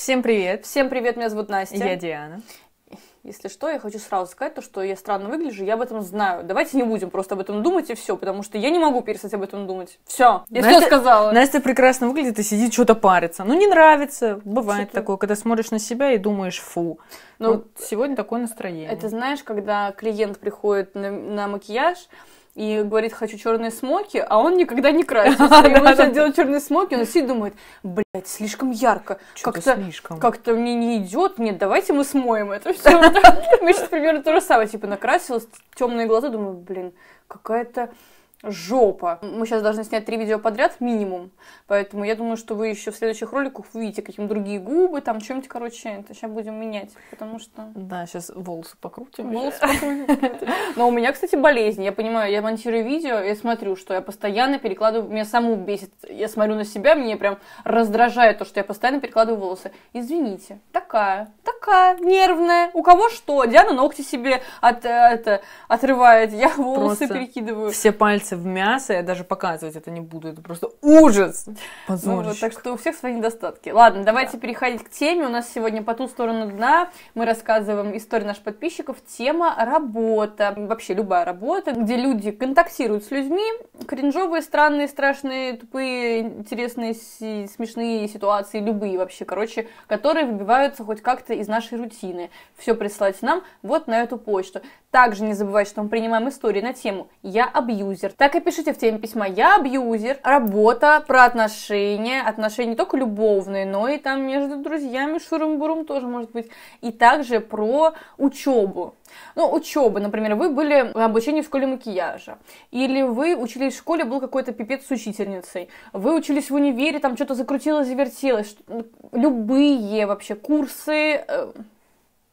Всем привет. Всем привет, меня зовут Настя. Я Диана. Если что, я хочу сразу сказать то, что я странно выгляжу, я об этом знаю. Давайте не будем просто об этом думать и все, потому что я не могу перестать об этом думать. Все, я Настя, все сказала. Настя прекрасно выглядит и сидит, что-то парится. Ну, не нравится. Бывает что такое, когда смотришь на себя и думаешь, фу. Но ну, вот сегодня такое настроение. Это знаешь, когда клиент приходит на, на макияж, и говорит, хочу черные смоки, а он никогда не красится. И он начинает делать черные смоки, он сидит и думает, блядь, слишком ярко. Как-то как-то мне не идет, нет, давайте мы смоем это все. Мы сейчас примерно то же самое, типа накрасилась, темные глаза, думаю, блин, какая-то жопа. Мы сейчас должны снять три видео подряд минимум, поэтому я думаю, что вы еще в следующих роликах увидите, какие другие губы, там чем-то, короче, это сейчас будем менять, потому что... Да, сейчас волосы покрутим. Волосы покрутим. Но у меня, кстати, болезнь. Я понимаю, я монтирую видео, я смотрю, что я постоянно перекладываю, меня саму бесит. Я смотрю на себя, мне прям раздражает то, что я постоянно перекладываю волосы. Извините, такая, такая, нервная. У кого что? Диана ногти себе от, э, это, отрывает, я волосы Просто перекидываю. Все пальцы мясо в мясо, я даже показывать это не буду, это просто ужас. Позорщик. Ну, вот, так что у всех свои недостатки. Ладно, давайте да. переходить к теме. У нас сегодня по ту сторону дна мы рассказываем историю наших подписчиков. Тема работа, вообще любая работа, где люди контактируют с людьми, кринжовые, странные, страшные, тупые, интересные, смешные ситуации, любые вообще, короче, которые выбиваются хоть как-то из нашей рутины. Все присылайте нам вот на эту почту. Также не забывайте, что мы принимаем истории на тему «Я абьюзер» так и пишите в теме письма. Я абьюзер, работа, про отношения, отношения не только любовные, но и там между друзьями шурум-бурум тоже может быть. И также про учебу. Ну, учебы, например, вы были в обучении в школе макияжа, или вы учились в школе, был какой-то пипец с учительницей, вы учились в универе, там что-то закрутилось, завертелось, любые вообще курсы, э,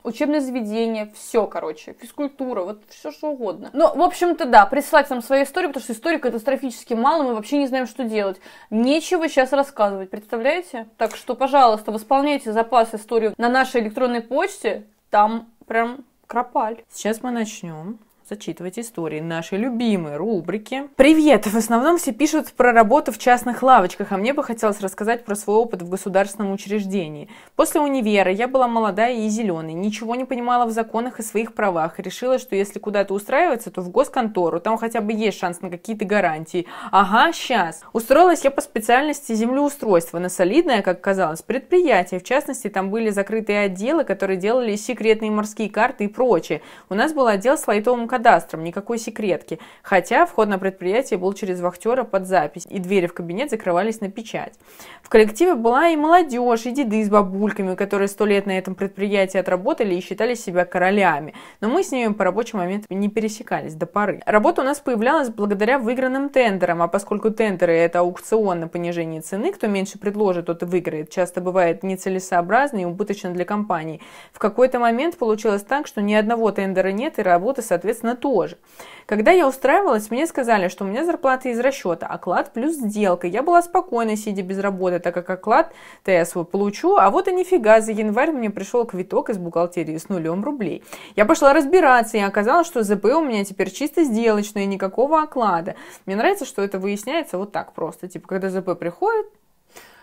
учебное заведение, все, короче, физкультура, вот все что угодно. Но, в общем-то, да, присылать нам свою историю, потому что историй катастрофически мало, мы вообще не знаем, что делать. Нечего сейчас рассказывать, представляете? Так что, пожалуйста, восполняйте запас истории на нашей электронной почте, там прям кропаль. Сейчас мы начнем зачитывать истории, наши любимые рубрики. Привет! В основном все пишут про работу в частных лавочках, а мне бы хотелось рассказать про свой опыт в государственном учреждении. После универа я была молодая и зеленая ничего не понимала в законах и своих правах, решила, что если куда-то устраиваться, то в госконтору, там хотя бы есть шанс на какие-то гарантии. Ага, сейчас. Устроилась я по специальности землеустройства на солидное, как казалось, предприятие. В частности, там были закрытые отделы, которые делали секретные морские карты и прочее. У нас был отдел с лайтовым кадастром, никакой секретки, хотя вход на предприятие был через вахтера под запись, и двери в кабинет закрывались на печать. В коллективе была и молодежь, и деды с бабульками, которые сто лет на этом предприятии отработали и считали себя королями, но мы с ними по рабочим моментам не пересекались до поры. Работа у нас появлялась благодаря выигранным тендерам, а поскольку тендеры – это аукцион на понижение цены, кто меньше предложит, тот и выиграет, часто бывает нецелесообразно и убыточно для компании. В какой-то момент получилось так, что ни одного тендера нет, и работы, соответственно, соответственно, тоже. Когда я устраивалась, мне сказали, что у меня зарплата из расчета, оклад плюс сделка. Я была спокойна, сидя без работы, так как оклад то я свой получу, а вот и нифига, за январь мне пришел квиток из бухгалтерии с нулем рублей. Я пошла разбираться, и оказалось, что ЗП у меня теперь чисто сделочное, никакого оклада. Мне нравится, что это выясняется вот так просто. Типа, когда ЗП приходит,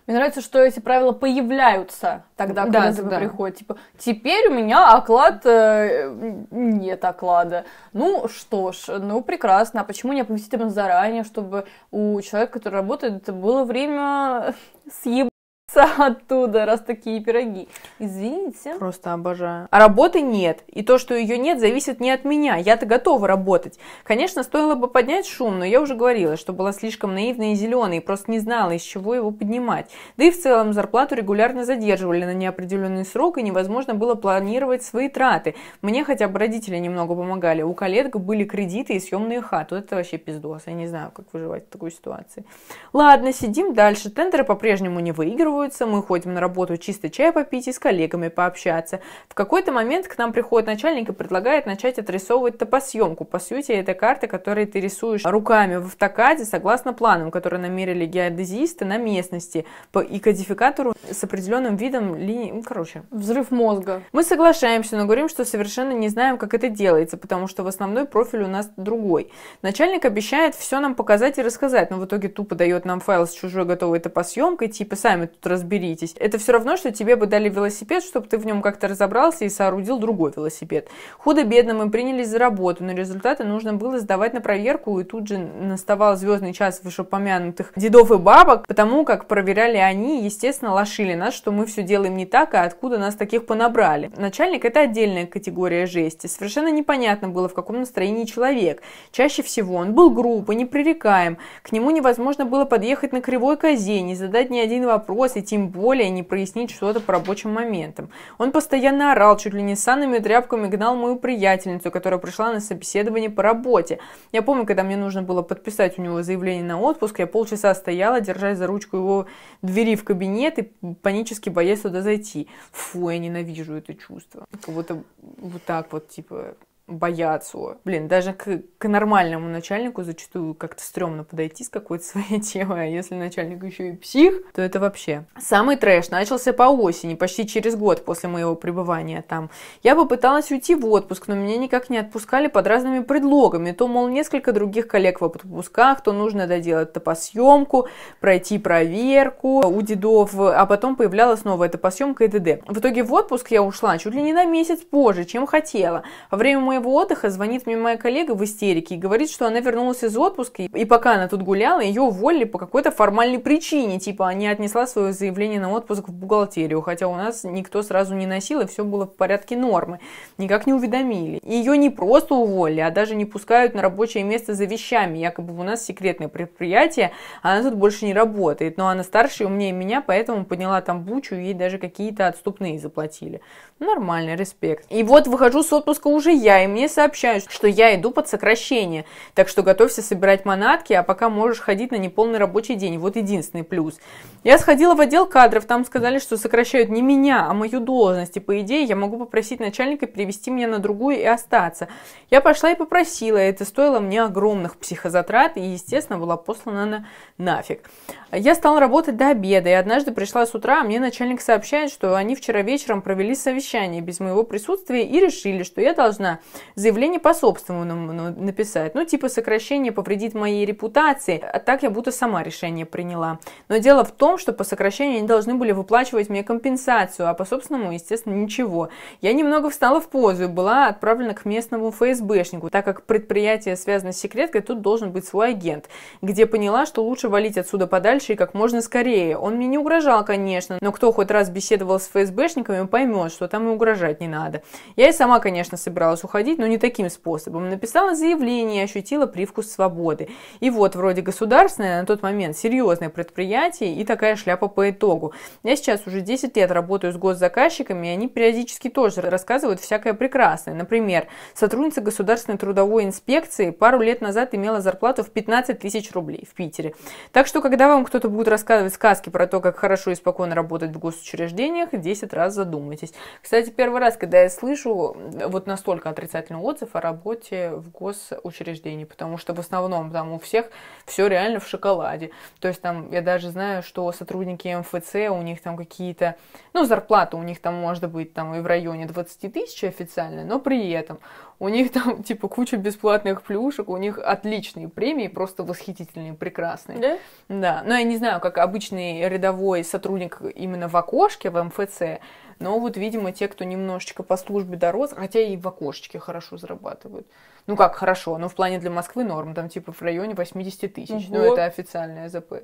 мне нравится, что эти правила появляются тогда, когда да, тебе да. приходит. Типа, теперь у меня оклад э, нет оклада. Ну что ж, ну прекрасно. А почему не оповестить об заранее, чтобы у человека, который работает, было время съебать? рвутся оттуда, раз такие пироги. Извините. Просто обожаю. А работы нет. И то, что ее нет, зависит не от меня. Я-то готова работать. Конечно, стоило бы поднять шум, но я уже говорила, что была слишком наивная и зеленая и просто не знала, из чего его поднимать. Да и в целом зарплату регулярно задерживали на неопределенный срок, и невозможно было планировать свои траты. Мне хотя бы родители немного помогали. У коллег были кредиты и съемные хаты. это вообще пиздос. Я не знаю, как выживать в такой ситуации. Ладно, сидим дальше. Тендеры по-прежнему не выигрывают образуется, мы ходим на работу чисто чай попить и с коллегами пообщаться. В какой-то момент к нам приходит начальник и предлагает начать отрисовывать топосъемку. По сути, это карты, которые ты рисуешь руками в автокаде согласно планам, которые намерили геодезисты на местности и кодификатору с определенным видом линий. Ну, короче. Взрыв мозга. Мы соглашаемся, но говорим, что совершенно не знаем, как это делается, потому что в основной профиль у нас другой. Начальник обещает все нам показать и рассказать, но в итоге тупо дает нам файл с чужой готовой топосъемкой, типа сами тут разберитесь. Это все равно, что тебе бы дали велосипед, чтобы ты в нем как-то разобрался и соорудил другой велосипед. Худо-бедно мы принялись за работу, но результаты нужно было сдавать на проверку, и тут же наставал звездный час вышепомянутых дедов и бабок, потому как проверяли они, естественно, лошили нас, что мы все делаем не так, а откуда нас таких понабрали. Начальник – это отдельная категория жести. Совершенно непонятно было, в каком настроении человек. Чаще всего он был груб и непререкаем. К нему невозможно было подъехать на кривой козе, не задать ни один вопрос, и тем более не прояснить что-то по рабочим моментам. Он постоянно орал, чуть ли не санными тряпками гнал мою приятельницу, которая пришла на собеседование по работе. Я помню, когда мне нужно было подписать у него заявление на отпуск, я полчаса стояла, держась за ручку его двери в кабинет и панически боясь туда зайти. Фу, я ненавижу это чувство. Как будто вот так вот, типа, боятся. Блин, даже к, к нормальному начальнику зачастую как-то стрёмно подойти с какой-то своей темой, а если начальник еще и псих, то это вообще. Самый трэш начался по осени, почти через год после моего пребывания там. Я попыталась уйти в отпуск, но меня никак не отпускали под разными предлогами. То, мол, несколько других коллег в отпусках, то нужно доделать это по съемку, пройти проверку у дедов, а потом появлялась новая топосъемка и т.д. В итоге в отпуск я ушла чуть ли не на месяц позже, чем хотела. Во время моего моего отдыха звонит мне моя коллега в истерике и говорит, что она вернулась из отпуска, и пока она тут гуляла, ее уволили по какой-то формальной причине, типа, она отнесла свое заявление на отпуск в бухгалтерию, хотя у нас никто сразу не носил, и все было в порядке нормы, никак не уведомили. Ее не просто уволили, а даже не пускают на рабочее место за вещами, якобы у нас секретное предприятие, а она тут больше не работает, но она старше, умнее меня, поэтому подняла там бучу, и ей даже какие-то отступные заплатили нормальный респект. И вот выхожу с отпуска уже я, и мне сообщают, что я иду под сокращение. Так что готовься собирать манатки, а пока можешь ходить на неполный рабочий день. Вот единственный плюс. Я сходила в отдел кадров, там сказали, что сокращают не меня, а мою должность. И по идее я могу попросить начальника перевести меня на другую и остаться. Я пошла и попросила, и это стоило мне огромных психозатрат и, естественно, была послана на нафиг. Я стала работать до обеда, и однажды пришла с утра, а мне начальник сообщает, что они вчера вечером провели совещание совещании без моего присутствия и решили, что я должна заявление по собственному написать. Ну, типа сокращение повредит моей репутации, а так я будто сама решение приняла. Но дело в том, что по сокращению они должны были выплачивать мне компенсацию, а по собственному, естественно, ничего. Я немного встала в позу и была отправлена к местному ФСБшнику, так как предприятие связано с секреткой, тут должен быть свой агент, где поняла, что лучше валить отсюда подальше и как можно скорее. Он мне не угрожал, конечно, но кто хоть раз беседовал с ФСБшниками, поймет, что там и угрожать не надо. Я и сама, конечно, собиралась уходить, но не таким способом. Написала заявление и ощутила привкус свободы. И вот вроде государственное на тот момент серьезное предприятие и такая шляпа по итогу. Я сейчас уже 10 лет работаю с госзаказчиками, и они периодически тоже рассказывают всякое прекрасное. Например, сотрудница государственной трудовой инспекции пару лет назад имела зарплату в 15 тысяч рублей в Питере. Так что, когда вам кто-то будет рассказывать сказки про то, как хорошо и спокойно работать в госучреждениях, 10 раз задумайтесь. Кстати, первый раз, когда я слышу вот настолько отрицательный отзыв о работе в госучреждении, потому что в основном там у всех все реально в шоколаде. То есть там я даже знаю, что сотрудники МФЦ, у них там какие-то, ну, зарплата у них там может быть там и в районе 20 тысяч официально, но при этом у них там типа куча бесплатных плюшек, у них отличные премии, просто восхитительные, прекрасные. Да? Да. Но я не знаю, как обычный рядовой сотрудник именно в окошке в МФЦ, но вот, видимо, те, кто немножечко по службе дорос, хотя и в окошечке хорошо зарабатывают. Ну как хорошо, Но ну, в плане для Москвы норм, там типа в районе 80 тысяч. Угу. Ну это официальная ЗП.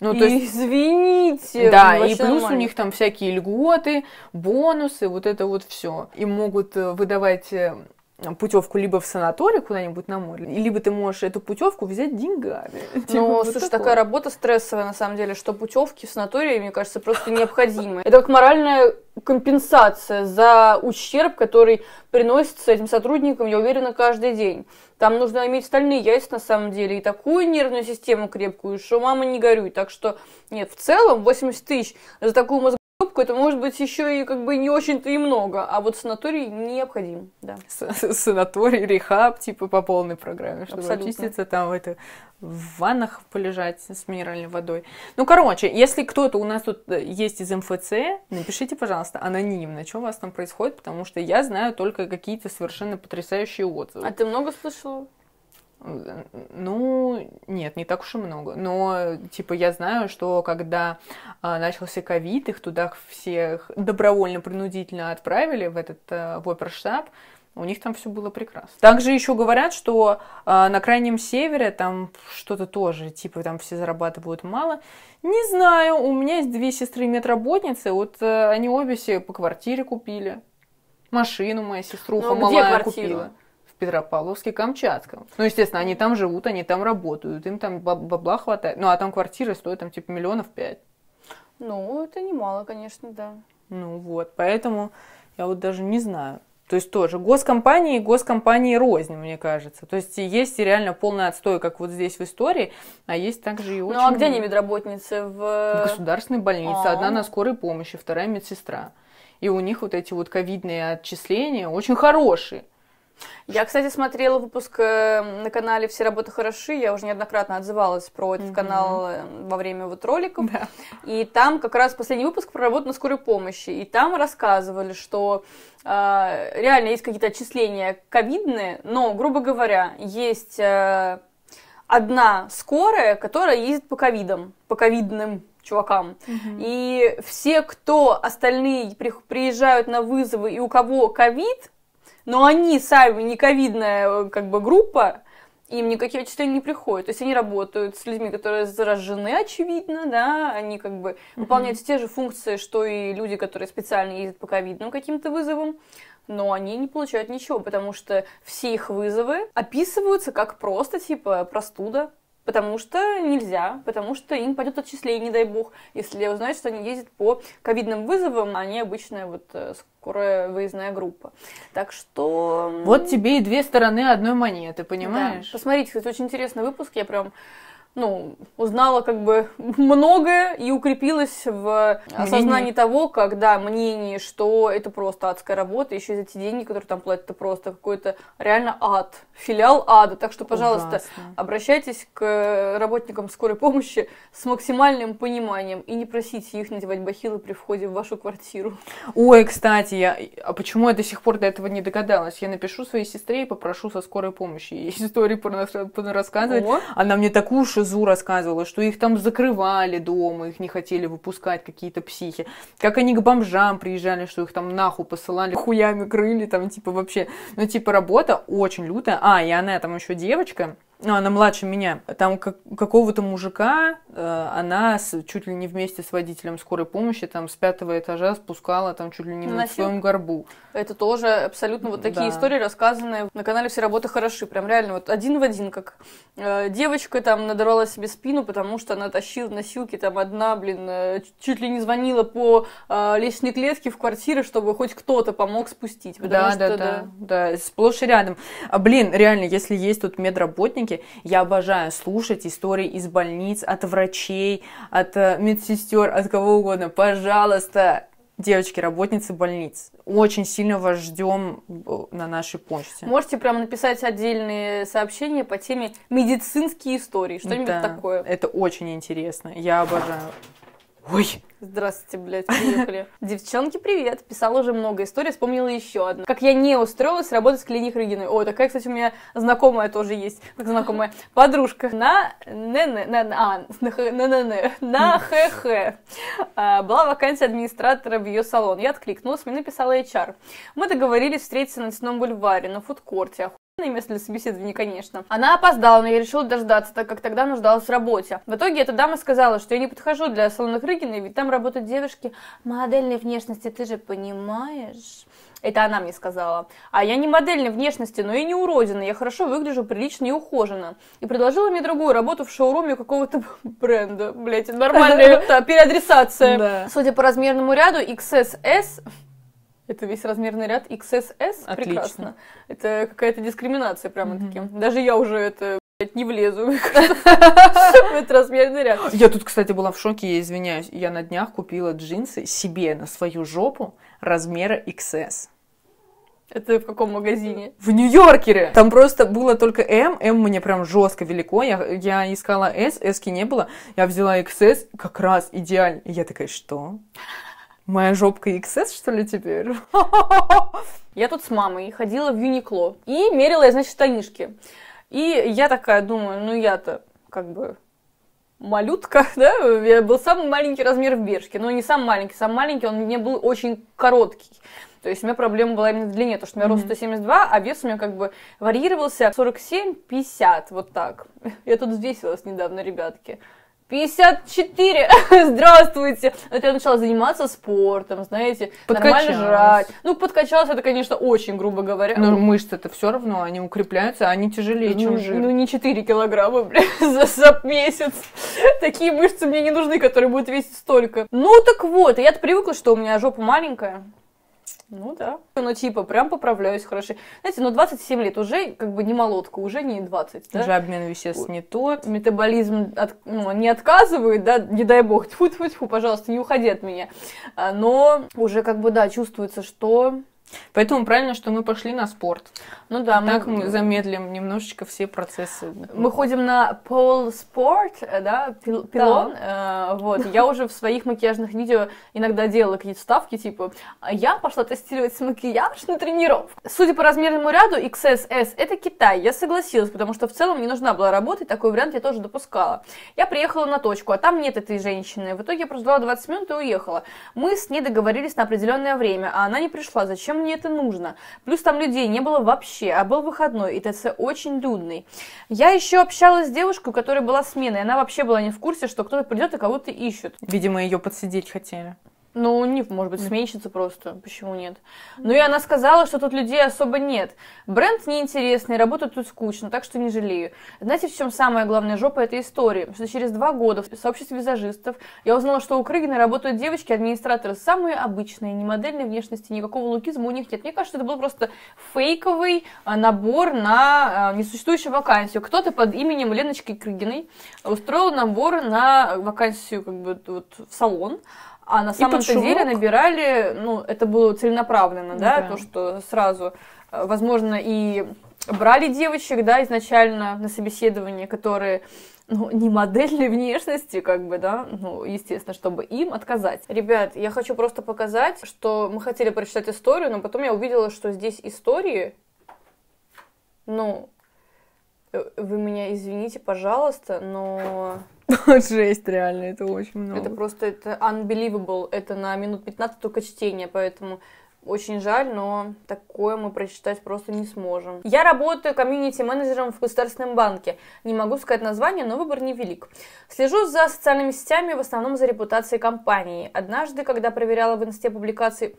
Ну, то есть, Извините. Да, и плюс нормально. у них там всякие льготы, бонусы, вот это вот все. Им могут э, выдавать э, путевку либо в санаторий куда-нибудь на море, либо ты можешь эту путевку взять деньгами. Типа ну, типа, вот слушай, такое. такая работа стрессовая, на самом деле, что путевки в санатории, мне кажется, просто необходимы. Это как моральная компенсация за ущерб, который приносится этим сотрудникам, я уверена, каждый день. Там нужно иметь стальные яйца, на самом деле, и такую нервную систему крепкую, что мама не горюй. Так что, нет, в целом 80 тысяч за такую мозг Пробку это может быть еще и как бы не очень-то и много, а вот санаторий необходим, да. санаторий, рехаб, типа по полной программе, чтобы Абсолютно. очиститься там это в ваннах полежать с минеральной водой. Ну, короче, если кто-то у нас тут э, есть из МФЦ, напишите, пожалуйста, анонимно, что у вас там происходит, потому что я знаю только какие-то совершенно потрясающие отзывы. А ты много слышала? Ну, нет, не так уж и много. Но, типа, я знаю, что когда а, начался ковид, их туда всех добровольно-принудительно отправили в этот а, в оперштаб. У них там все было прекрасно. Также еще говорят, что э, на крайнем севере там что-то тоже, типа там все зарабатывают мало. Не знаю, у меня есть две сестры медработницы, вот э, они обе себе по квартире купили. Машину моя сеструха ну, а малая купила. Петропавловске-Камчатском. Ну, естественно, они там живут, они там работают, им там бабла хватает. Ну, а там квартиры стоят там типа миллионов пять. Ну, это немало, конечно, да. Ну вот, поэтому я вот даже не знаю. То есть тоже госкомпании и госкомпании рознь, мне кажется. То есть есть реально полный отстой, как вот здесь в истории, а есть также и очень... Ну а где они медработницы? В, в государственной больнице. А-а-а. Одна а. на скорой помощи, вторая медсестра. И у них вот эти вот ковидные отчисления очень хорошие. Я, кстати, смотрела выпуск э, на канале «Все работы хороши». Я уже неоднократно отзывалась про этот mm канал э, во время вот роликов. Да. И там как раз последний выпуск про работу на скорой помощи. И там рассказывали, что э, реально есть какие-то отчисления ковидные, но, грубо говоря, есть э, одна скорая, которая ездит по ковидам, по ковидным чувакам. Угу. И все, кто остальные приезжают на вызовы и у кого ковид, но они сами не ковидная э, как бы группа, им никакие отчисления не приходят. То есть они работают с людьми, которые заражены, очевидно, да, они как бы выполняют mm-hmm. те же функции, что и люди, которые специально ездят по ковидным каким-то вызовам, но они не получают ничего, потому что все их вызовы описываются как просто, типа, простуда, потому что нельзя, потому что им пойдет отчисление, не дай бог. Если узнают, что они ездят по ковидным вызовам, они обычно вот э, скорая выездная группа. Так что... Вот тебе и две стороны одной монеты, понимаешь? Да. Посмотрите, кстати, очень интересный выпуск. Я прям ну, узнала как бы многое и укрепилась в осознании мнение. того, когда мнение, что это просто адская работа, еще за те деньги, которые там платят, это просто какой-то реально ад, филиал ада. Так что, пожалуйста, Ужасно. обращайтесь к э, работникам скорой помощи с максимальным пониманием и не просите их надевать бахилы при входе в вашу квартиру. Ой, кстати, я... а почему я до сих пор до этого не догадалась? Я напишу своей сестре и попрошу со скорой помощи ей истории рассказывать. Она мне такую Шизу рассказывала, что их там закрывали дома, их не хотели выпускать какие-то психи. Как они к бомжам приезжали, что их там нахуй посылали, хуями крыли, там типа вообще. Ну типа работа очень лютая. А, и она там еще девочка, ну, она младше меня, там как, какого-то мужика, э, она с, чуть ли не вместе с водителем скорой помощи, там с пятого этажа спускала там чуть ли не на своем горбу. Это тоже абсолютно вот такие да. истории, рассказанные на канале «Все работы хороши», прям реально вот один в один, как э, девочка там надорвала себе спину, потому что она тащила носилки там одна, блин, э, чуть ли не звонила по э, лестничной клетке в квартиры, чтобы хоть кто-то помог спустить. Да, что, да, да, да, да, сплошь и рядом. А, блин, реально, если есть тут медработники, ребенке. Я обожаю слушать истории из больниц, от врачей, от э, медсестер, от кого угодно. Пожалуйста, девочки, работницы больниц. Очень сильно вас ждем э, на нашей почте. Можете прям написать отдельные сообщения по теме медицинские истории, что-нибудь да, такое. Это очень интересно, я обожаю. Ой, Здравствуйте, блядь, приехали. Девчонки, привет. Писала уже много историй, вспомнила еще одну. Как я не устроилась работать в клинике Рыгиной. О, такая, кстати, у меня знакомая тоже есть. Как знакомая. Подружка. На... Не, не, а, на, не, на хх. А, была вакансия администратора в ее салон. Я откликнулась, мне написала HR. Мы договорились встретиться на Лесном бульваре, на фудкорте если собеседование, конечно. Она опоздала, но я решила дождаться, так как тогда нуждалась в работе. В итоге эта дама сказала, что я не подхожу для салона Крыгина, ведь там работают девушки модельной внешности, ты же понимаешь? Это она мне сказала. А я не модельной внешности, но и не уродина. Я хорошо выгляжу, прилично и ухоженно. И предложила мне другую работу в шоуруме какого-то бренда. Блять, нормальная переадресация. Судя по размерному ряду, XSS это весь размерный ряд XSS? Отлично. Прекрасно. Это какая-то дискриминация прямо mm-hmm. Даже я уже это не влезу в этот размерный ряд. Я тут, кстати, была в шоке, я извиняюсь. Я на днях купила джинсы себе на свою жопу размера XS. Это в каком магазине? В Нью-Йоркере! Там просто было только М. М мне прям жестко велико. Я, я искала S, S не было. Я взяла XS, как раз идеально. И я такая, что? Моя жопка XS, что ли, теперь? Я тут с мамой ходила в Юникло и мерила я, значит, штанишки. И я такая думаю, ну я-то как бы малютка, да, я был самый маленький размер в бершке, но ну, не самый маленький, самый маленький, он мне был очень короткий. То есть у меня проблема была именно в длине, потому что у меня mm-hmm. рост 172, а вес у меня как бы варьировался 47-50, вот так. Я тут взвесилась недавно, ребятки. 54. Здравствуйте. Вот я начала заниматься спортом, знаете, нормально жрать. Ну, подкачалась, это, конечно, очень, грубо говоря. Но ну, ну, мышцы это все равно, они укрепляются, они тяжелее, ну, чем жир. Ну, не 4 килограмма, блин, за, за месяц. Такие мышцы мне не нужны, которые будут весить столько. Ну, так вот, я привыкла, что у меня жопа маленькая. Ну да. Ну типа, прям поправляюсь хорошо. Знаете, ну 27 лет уже как бы не молотка, уже не 20. Да? Уже обмен веществ не тот. Метаболизм от, ну, не отказывает, да, не дай бог. Тьфу-тьфу-тьфу, пожалуйста, не уходи от меня. А, но уже как бы, да, чувствуется, что Поэтому правильно, что мы пошли на спорт. Ну да, мы... так мы замедлим немножечко все процессы. Мы ходим на пол спорт, э, да, пил, пилон. Да. Э, вот. Я уже в своих макияжных видео иногда делала какие-то ставки, типа, «А я пошла тестировать макияж на тренировку. Судя по размерному ряду, XS S, это Китай. Я согласилась, потому что в целом не нужна была работа, и такой вариант я тоже допускала. Я приехала на точку, а там нет этой женщины. В итоге я прождала 20 минут и уехала. Мы с ней договорились на определенное время, а она не пришла. Зачем мне это нужно? Плюс там людей не было вообще, а был выходной, и ТЦ очень людный. Я еще общалась с девушкой, у которой была смена, и она вообще была не в курсе, что кто-то придет и а кого-то ищут. Видимо, ее подсидеть хотели. Ну, не, может быть, сменщица просто, почему нет? Ну и она сказала, что тут людей особо нет. Бренд неинтересный, работа тут скучно, так что не жалею. Знаете, в чем самая главная жопа этой истории? Что через два года в сообществе визажистов я узнала, что у Крыгина работают девочки-администраторы, самые обычные, не модельной внешности, никакого лукизма у них нет. Мне кажется, это был просто фейковый а, набор на а, несуществующую вакансию. Кто-то под именем Леночки Крыгиной устроил набор на вакансию как бы вот, в салон, а на самом-то деле набирали, ну, это было целенаправленно, да, да, то, что сразу, э, возможно, и брали девочек, да, изначально на собеседование, которые ну, не модельной внешности, как бы, да, ну, естественно, чтобы им отказать. Ребят, я хочу просто показать, что мы хотели прочитать историю, но потом я увидела, что здесь истории, ну, э, вы меня извините, пожалуйста, но Жесть, реально, это очень много. Это просто это unbelievable. Это на минут 15 только чтение, поэтому очень жаль, но такое мы прочитать просто не сможем. Я работаю комьюнити-менеджером в государственном банке. Не могу сказать название, но выбор невелик. Слежу за социальными сетями, в основном за репутацией компании. Однажды, когда проверяла в инсте публикации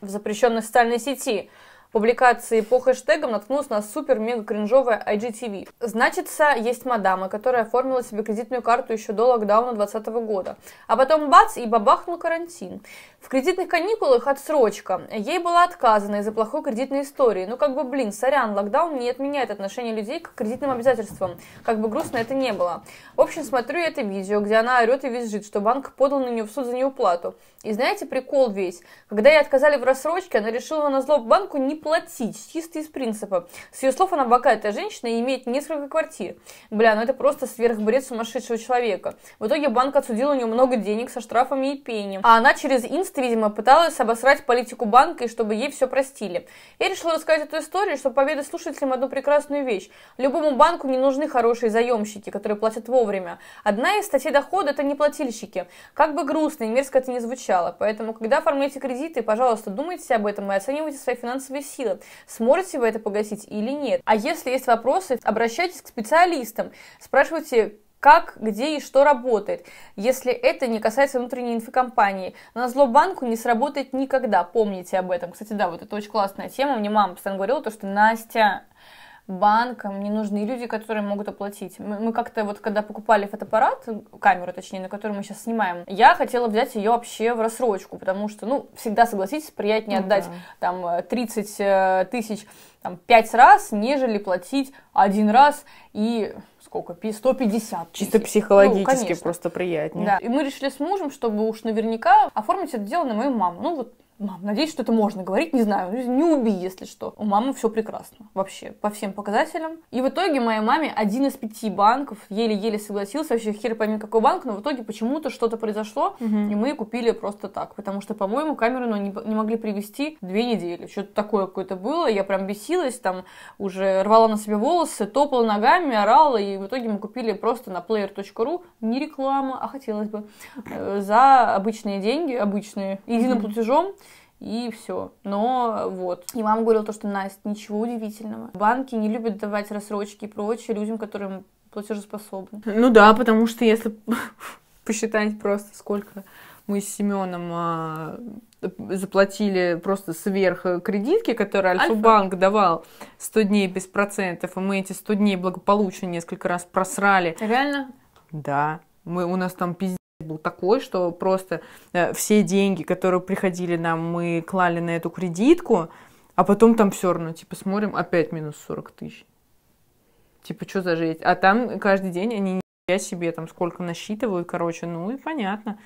в запрещенной социальной сети, публикации по хэштегам наткнулась на супер-мега кринжовое IGTV. Значится, есть мадама, которая оформила себе кредитную карту еще до локдауна 2020 года. А потом бац и бабахнул карантин. В кредитных каникулах отсрочка. Ей была отказана из-за плохой кредитной истории. Ну как бы, блин, сорян, локдаун не отменяет отношение людей к кредитным обязательствам. Как бы грустно это не было. В общем, смотрю я это видео, где она орет и визжит, что банк подал на нее в суд за неуплату. И знаете, прикол весь. Когда ей отказали в рассрочке, она решила на зло банку не платить, чисто из принципа. С ее слов, она богатая женщина и имеет несколько квартир. Бля, ну это просто сверхбред сумасшедшего человека. В итоге банк отсудил у нее много денег со штрафами и пением. А она через инст видимо, пыталась обосрать политику банка и чтобы ей все простили. Я решила рассказать эту историю, чтобы поведать слушателям одну прекрасную вещь. Любому банку не нужны хорошие заемщики, которые платят вовремя. Одна из статей дохода – это не платильщики. Как бы грустно и мерзко это ни звучало. Поэтому, когда оформляете кредиты, пожалуйста, думайте об этом и оценивайте свои финансовые погасила. Сможете вы это погасить или нет? А если есть вопросы, обращайтесь к специалистам, спрашивайте, как, где и что работает, если это не касается внутренней инфокомпании. На зло банку не сработает никогда, помните об этом. Кстати, да, вот это очень классная тема, мне мама постоянно говорила, то, что Настя, банкам не нужны люди, которые могут оплатить. Мы, мы как-то вот когда покупали фотоаппарат, камеру точнее, на которую мы сейчас снимаем, я хотела взять ее вообще в рассрочку, потому что, ну, всегда, согласитесь, приятнее ну, отдать да. там 30 э, э, тысяч там, 5 раз, нежели платить один раз и сколько, 150 тысяч. Чисто психологически ну, просто приятнее. Да. И мы решили с мужем, чтобы уж наверняка оформить это дело на мою маму. Ну, вот Мам, надеюсь, что это можно говорить, не знаю, ну, не убей, если что. У мамы все прекрасно, вообще, по всем показателям. И в итоге моей маме один из пяти банков еле-еле согласился, вообще хер пойми какой банк, но в итоге почему-то что-то произошло, угу. и мы купили просто так, потому что, по-моему, камеру ну, не, не могли привезти две недели, что-то такое какое-то было, я прям бесилась, там уже рвала на себе волосы, топала ногами, орала, и в итоге мы купили просто на player.ru, не реклама, а хотелось бы, э, за обычные деньги, обычные, единым угу. платежом, и все. Но вот. И мама говорила то, что, Настя, ничего удивительного. Банки не любят давать рассрочки и прочее людям, которым платежеспособны. Ну да, потому что если посчитать просто сколько мы с Семеном а, заплатили просто сверх кредитки, которые Альфа-банк давал 100 дней без процентов, и мы эти 100 дней благополучно несколько раз просрали. Реально? Да. Мы, у нас там пиздец был такой, что просто э, все деньги, которые приходили нам, мы клали на эту кредитку, а потом там все равно, типа, смотрим, опять минус 40 тысяч. Типа, что за жизнь? А там каждый день они я себе там сколько насчитываю, короче, ну и понятно.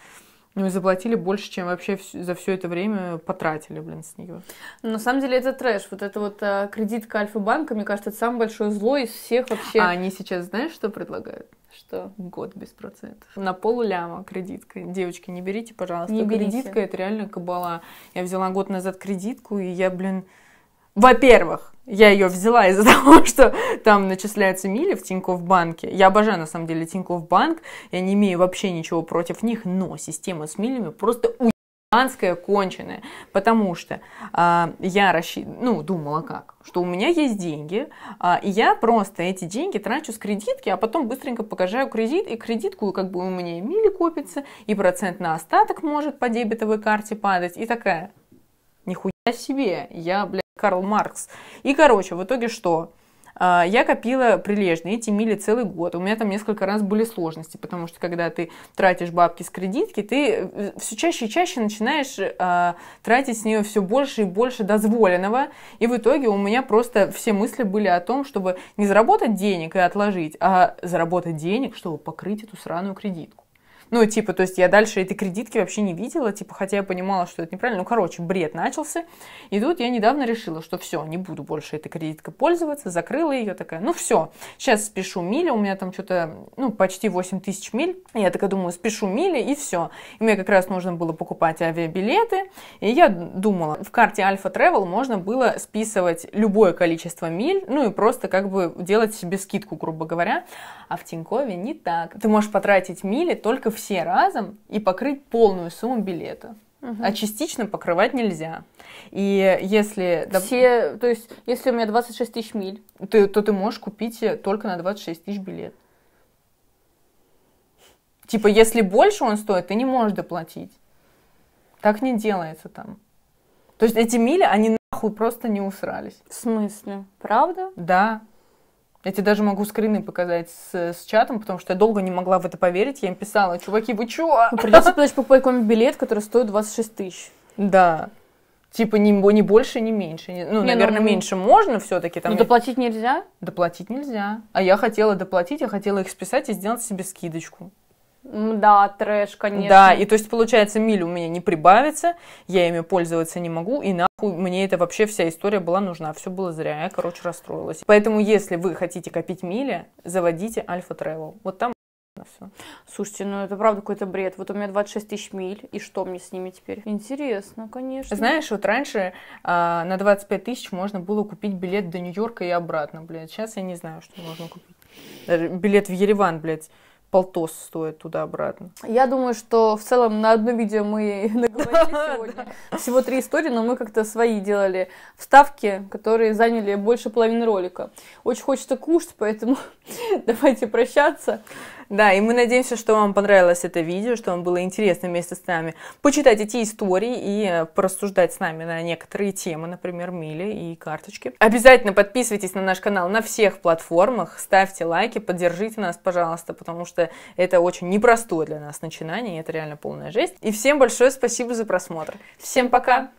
Мы ну заплатили больше, чем вообще за все это время потратили, блин, с нее. Ну, на самом деле это трэш. Вот это вот э, кредитка Альфа-банка, мне кажется, это самое большое зло из всех вообще. А они сейчас знаешь, что предлагают? Что? Год без процентов. На полуляма кредитка. Девочки, не берите, пожалуйста. Не берите. Кредитка это реально кабала. Я взяла год назад кредитку, и я, блин, во-первых, я ее взяла из-за того, что там начисляются мили в Тинькофф банке. Я обожаю, на самом деле, Тинькофф банк. Я не имею вообще ничего против них, но система с милями просто уебанская конченая. Потому что а, я расщ... ну, думала как, что у меня есть деньги, а, и я просто эти деньги трачу с кредитки, а потом быстренько покажаю кредит, и кредитку как бы у меня и мили копится, и процент на остаток может по дебетовой карте падать, и такая, нихуя о себе, я, блядь, Карл Маркс. И, короче, в итоге что? А, я копила прилежно, эти мили целый год. У меня там несколько раз были сложности, потому что когда ты тратишь бабки с кредитки, ты э, все чаще и чаще начинаешь э, тратить с нее все больше и больше дозволенного. И в итоге у меня просто все мысли были о том, чтобы не заработать денег и отложить, а заработать денег, чтобы покрыть эту сраную кредитку. Ну, типа, то есть я дальше этой кредитки вообще не видела, типа, хотя я понимала, что это неправильно. Ну, короче, бред начался. И тут я недавно решила, что все, не буду больше этой кредиткой пользоваться, закрыла ее такая, ну все, сейчас спешу мили, у меня там что-то, ну, почти 8 тысяч миль. Я такая думаю, спешу мили и все. И мне как раз нужно было покупать авиабилеты. И я думала, в карте Альфа Travel можно было списывать любое количество миль, ну и просто как бы делать себе скидку, грубо говоря. А в Тинькове не так. Ты можешь потратить мили только все разом и покрыть полную сумму билета. Угу. А частично покрывать нельзя. И если... Все, то есть, если у меня 26 тысяч миль... Ты, то ты можешь купить э, только на 26 тысяч билет. Типа, если больше он стоит, ты не можешь доплатить. Так не делается там. То есть эти мили, они нахуй просто не усрались. В смысле? Правда? Да. Я тебе даже могу скрины показать с, с чатом, потому что я долго не могла в это поверить. Я им писала, чуваки, вы чё? Ну, придется платить по Paycom билет, который стоит 26 тысяч. Да. Типа ни, ни больше, ни меньше. Ну, не, ну, наверное, ну, меньше можно все-таки. Там... Ну, доплатить нельзя? Доплатить нельзя. А я хотела доплатить, я хотела их списать и сделать себе скидочку. Да, трэш, конечно. Да, и то есть, получается, миль у меня не прибавится, я ими пользоваться не могу, и нахуй мне это вообще вся история была нужна, все было зря, я, короче, расстроилась. Поэтому, если вы хотите копить мили, заводите Альфа Travel. Вот там все. Слушайте, ну это правда какой-то бред. Вот у меня 26 тысяч миль, и что мне с ними теперь? Интересно, конечно. Знаешь, вот раньше а, на 25 тысяч можно было купить билет до Нью-Йорка и обратно, блядь. Сейчас я не знаю, что можно купить. Даже билет в Ереван, блядь полтос стоит туда-обратно. Я думаю, что в целом на одно видео мы наговорили сегодня. Всего три истории, но мы как-то свои делали вставки, которые заняли больше половины ролика. Очень хочется кушать, поэтому давайте прощаться. Да, и мы надеемся, что вам понравилось это видео, что вам было интересно вместе с нами почитать эти истории и э, порассуждать с нами на некоторые темы, например, мили и карточки. Обязательно подписывайтесь на наш канал на всех платформах, ставьте лайки, поддержите нас, пожалуйста, потому что это очень непростое для нас начинание, и это реально полная жесть. И всем большое спасибо за просмотр. Всем пока!